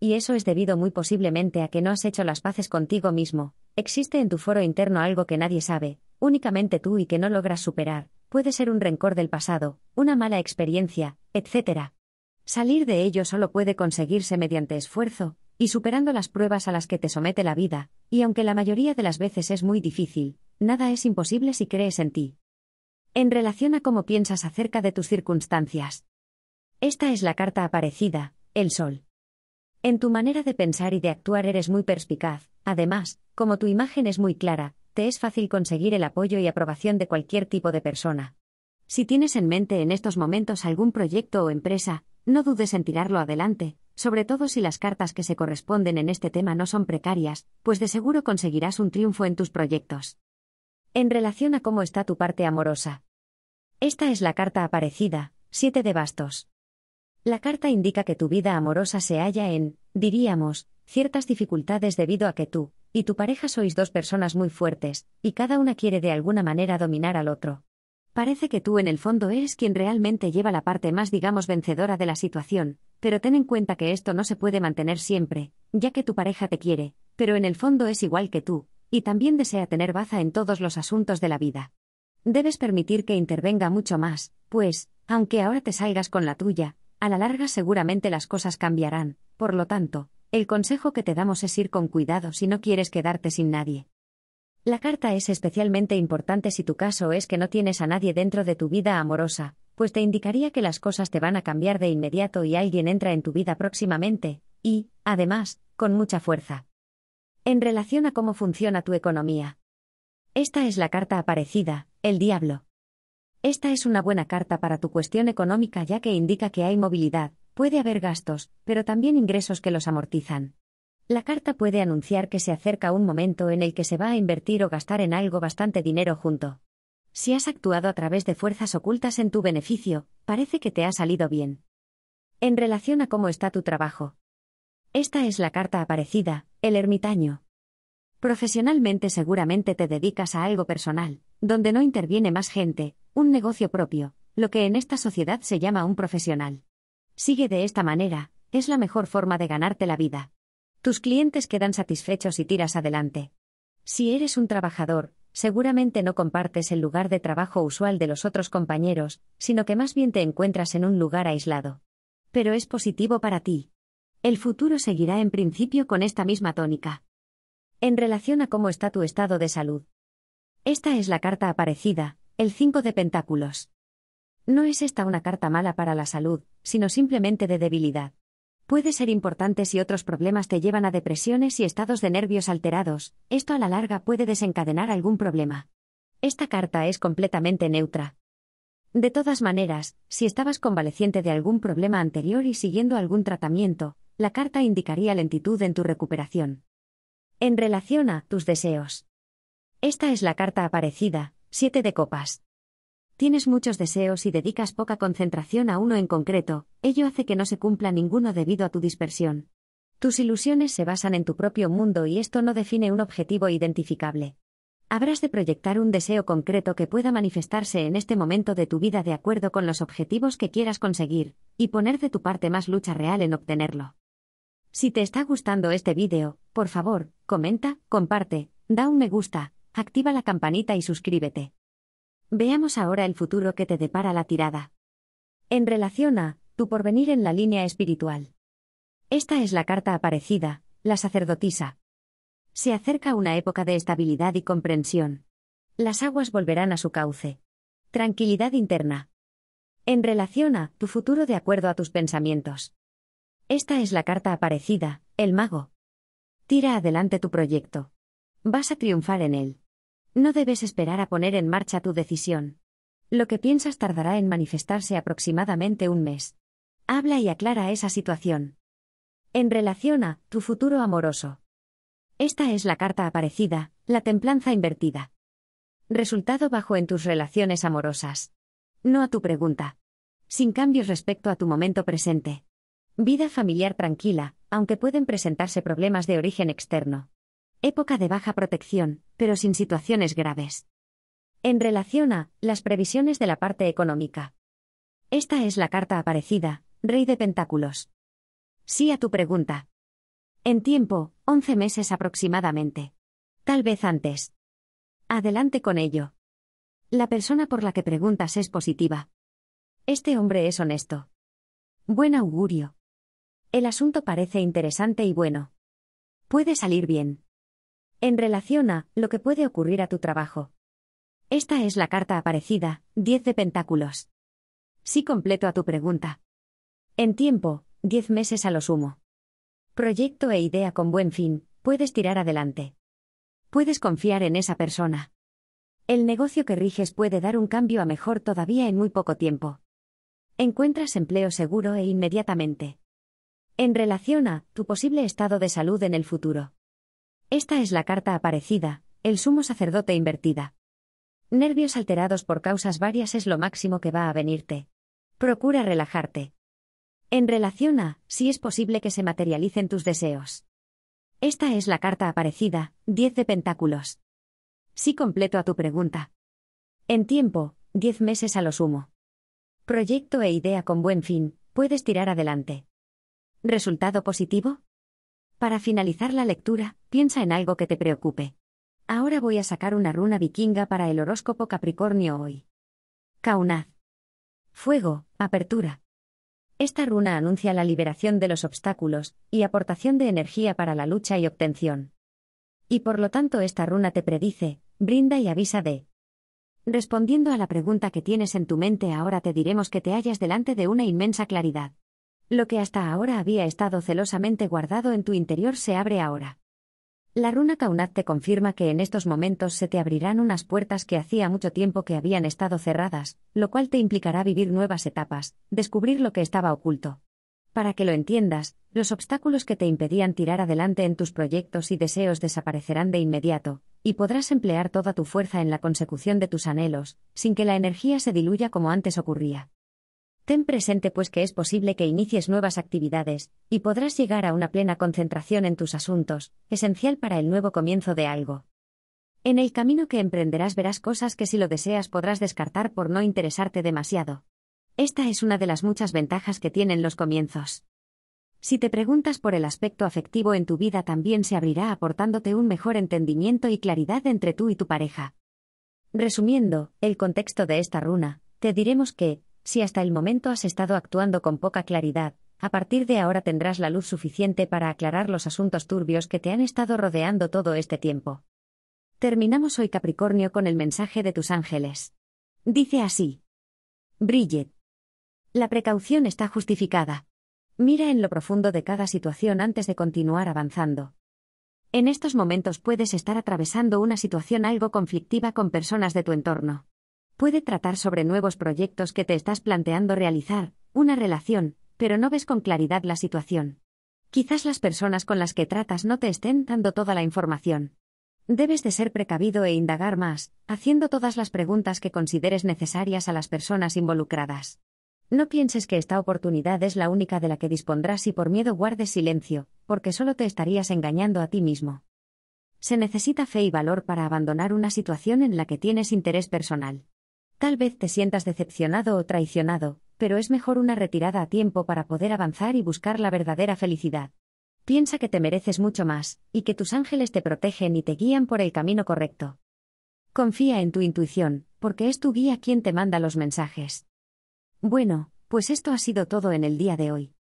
y eso es debido muy posiblemente a que no has hecho las paces contigo mismo. Existe en tu foro interno algo que nadie sabe, únicamente tú y que no logras superar. Puede ser un rencor del pasado, una mala experiencia, etc. Salir de ello solo puede conseguirse mediante esfuerzo, y superando las pruebas a las que te somete la vida, y aunque la mayoría de las veces es muy difícil, nada es imposible si crees en ti. En relación a cómo piensas acerca de tus circunstancias. Esta es la carta aparecida, el sol. En tu manera de pensar y de actuar eres muy perspicaz, además, como tu imagen es muy clara, te es fácil conseguir el apoyo y aprobación de cualquier tipo de persona. Si tienes en mente en estos momentos algún proyecto o empresa, no dudes en tirarlo adelante, sobre todo si las cartas que se corresponden en este tema no son precarias, pues de seguro conseguirás un triunfo en tus proyectos. En relación a cómo está tu parte amorosa. Esta es la carta aparecida, 7 de bastos. La carta indica que tu vida amorosa se halla en, diríamos, ciertas dificultades debido a que tú, y tu pareja sois dos personas muy fuertes, y cada una quiere de alguna manera dominar al otro. Parece que tú en el fondo eres quien realmente lleva la parte más, digamos, vencedora de la situación, pero ten en cuenta que esto no se puede mantener siempre, ya que tu pareja te quiere, pero en el fondo es igual que tú, y también desea tener baza en todos los asuntos de la vida. Debes permitir que intervenga mucho más, pues, aunque ahora te salgas con la tuya, a la larga seguramente las cosas cambiarán, por lo tanto, el consejo que te damos es ir con cuidado si no quieres quedarte sin nadie. La carta es especialmente importante si tu caso es que no tienes a nadie dentro de tu vida amorosa, pues te indicaría que las cosas te van a cambiar de inmediato y alguien entra en tu vida próximamente, y, además, con mucha fuerza. En relación a cómo funciona tu economía. Esta es la carta aparecida, el diablo. Esta es una buena carta para tu cuestión económica ya que indica que hay movilidad, puede haber gastos, pero también ingresos que los amortizan. La carta puede anunciar que se acerca un momento en el que se va a invertir o gastar en algo bastante dinero junto. Si has actuado a través de fuerzas ocultas en tu beneficio, parece que te ha salido bien. En relación a cómo está tu trabajo. Esta es la carta aparecida, el ermitaño. Profesionalmente seguramente te dedicas a algo personal, donde no interviene más gente, un negocio propio, lo que en esta sociedad se llama un profesional. Sigue de esta manera, es la mejor forma de ganarte la vida. Tus clientes quedan satisfechos y tiras adelante. Si eres un trabajador, seguramente no compartes el lugar de trabajo usual de los otros compañeros, sino que más bien te encuentras en un lugar aislado. Pero es positivo para ti. El futuro seguirá en principio con esta misma tónica. En relación a cómo está tu estado de salud. Esta es la carta aparecida, el 5 de Pentáculos. No es esta una carta mala para la salud, sino simplemente de debilidad. Puede ser importante si otros problemas te llevan a depresiones y estados de nervios alterados, esto a la larga puede desencadenar algún problema. Esta carta es completamente neutra. De todas maneras, si estabas convaleciente de algún problema anterior y siguiendo algún tratamiento, la carta indicaría lentitud en tu recuperación. En relación a tus deseos. Esta es la carta aparecida, 7 de copas. Tienes muchos deseos y dedicas poca concentración a uno en concreto, ello hace que no se cumpla ninguno debido a tu dispersión. Tus ilusiones se basan en tu propio mundo y esto no define un objetivo identificable. Habrás de proyectar un deseo concreto que pueda manifestarse en este momento de tu vida de acuerdo con los objetivos que quieras conseguir, y poner de tu parte más lucha real en obtenerlo. Si te está gustando este vídeo, por favor, comenta, comparte, da un me gusta, Activa la campanita y suscríbete. Veamos ahora el futuro que te depara la tirada. En relación a tu porvenir en la línea espiritual. Esta es la carta aparecida, la sacerdotisa. Se acerca una época de estabilidad y comprensión. Las aguas volverán a su cauce. Tranquilidad interna. En relación a tu futuro de acuerdo a tus pensamientos. Esta es la carta aparecida, el mago. Tira adelante tu proyecto. Vas a triunfar en él. No debes esperar a poner en marcha tu decisión. Lo que piensas tardará en manifestarse aproximadamente un mes. Habla y aclara esa situación. En relación a tu futuro amoroso. Esta es la carta aparecida, la templanza invertida. Resultado bajo en tus relaciones amorosas. No a tu pregunta. Sin cambios respecto a tu momento presente. Vida familiar tranquila, aunque pueden presentarse problemas de origen externo época de baja protección, pero sin situaciones graves. En relación a las previsiones de la parte económica. Esta es la carta aparecida, Rey de Pentáculos. Sí a tu pregunta. En tiempo, 11 meses aproximadamente. Tal vez antes. Adelante con ello. La persona por la que preguntas es positiva. Este hombre es honesto. Buen augurio. El asunto parece interesante y bueno. Puede salir bien en relación a lo que puede ocurrir a tu trabajo. Esta es la carta aparecida, 10 de pentáculos. Sí completo a tu pregunta. En tiempo, 10 meses a lo sumo. Proyecto e idea con buen fin, puedes tirar adelante. Puedes confiar en esa persona. El negocio que riges puede dar un cambio a mejor todavía en muy poco tiempo. Encuentras empleo seguro e inmediatamente. En relación a tu posible estado de salud en el futuro. Esta es la carta aparecida, el sumo sacerdote invertida. Nervios alterados por causas varias es lo máximo que va a venirte. Procura relajarte. En relación a, si es posible que se materialicen tus deseos. Esta es la carta aparecida, 10 de pentáculos. Sí completo a tu pregunta. En tiempo, 10 meses a lo sumo. Proyecto e idea con buen fin, puedes tirar adelante. ¿Resultado positivo? Para finalizar la lectura, piensa en algo que te preocupe. Ahora voy a sacar una runa vikinga para el horóscopo Capricornio hoy. Kaunaz. Fuego, apertura. Esta runa anuncia la liberación de los obstáculos y aportación de energía para la lucha y obtención. Y por lo tanto esta runa te predice, brinda y avisa de. Respondiendo a la pregunta que tienes en tu mente ahora te diremos que te hallas delante de una inmensa claridad. Lo que hasta ahora había estado celosamente guardado en tu interior se abre ahora. La runa Kaunat te confirma que en estos momentos se te abrirán unas puertas que hacía mucho tiempo que habían estado cerradas, lo cual te implicará vivir nuevas etapas, descubrir lo que estaba oculto. Para que lo entiendas, los obstáculos que te impedían tirar adelante en tus proyectos y deseos desaparecerán de inmediato, y podrás emplear toda tu fuerza en la consecución de tus anhelos, sin que la energía se diluya como antes ocurría. Ten presente pues que es posible que inicies nuevas actividades, y podrás llegar a una plena concentración en tus asuntos, esencial para el nuevo comienzo de algo. En el camino que emprenderás verás cosas que si lo deseas podrás descartar por no interesarte demasiado. Esta es una de las muchas ventajas que tienen los comienzos. Si te preguntas por el aspecto afectivo en tu vida también se abrirá aportándote un mejor entendimiento y claridad entre tú y tu pareja. Resumiendo, el contexto de esta runa, te diremos que, si hasta el momento has estado actuando con poca claridad, a partir de ahora tendrás la luz suficiente para aclarar los asuntos turbios que te han estado rodeando todo este tiempo. Terminamos hoy Capricornio con el mensaje de tus ángeles. Dice así. Bridget. La precaución está justificada. Mira en lo profundo de cada situación antes de continuar avanzando. En estos momentos puedes estar atravesando una situación algo conflictiva con personas de tu entorno. Puede tratar sobre nuevos proyectos que te estás planteando realizar, una relación, pero no ves con claridad la situación. Quizás las personas con las que tratas no te estén dando toda la información. Debes de ser precavido e indagar más, haciendo todas las preguntas que consideres necesarias a las personas involucradas. No pienses que esta oportunidad es la única de la que dispondrás y por miedo guardes silencio, porque solo te estarías engañando a ti mismo. Se necesita fe y valor para abandonar una situación en la que tienes interés personal. Tal vez te sientas decepcionado o traicionado, pero es mejor una retirada a tiempo para poder avanzar y buscar la verdadera felicidad. Piensa que te mereces mucho más, y que tus ángeles te protegen y te guían por el camino correcto. Confía en tu intuición, porque es tu guía quien te manda los mensajes. Bueno, pues esto ha sido todo en el día de hoy.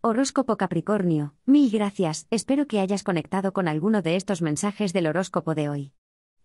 Horóscopo Capricornio, mil gracias, espero que hayas conectado con alguno de estos mensajes del horóscopo de hoy.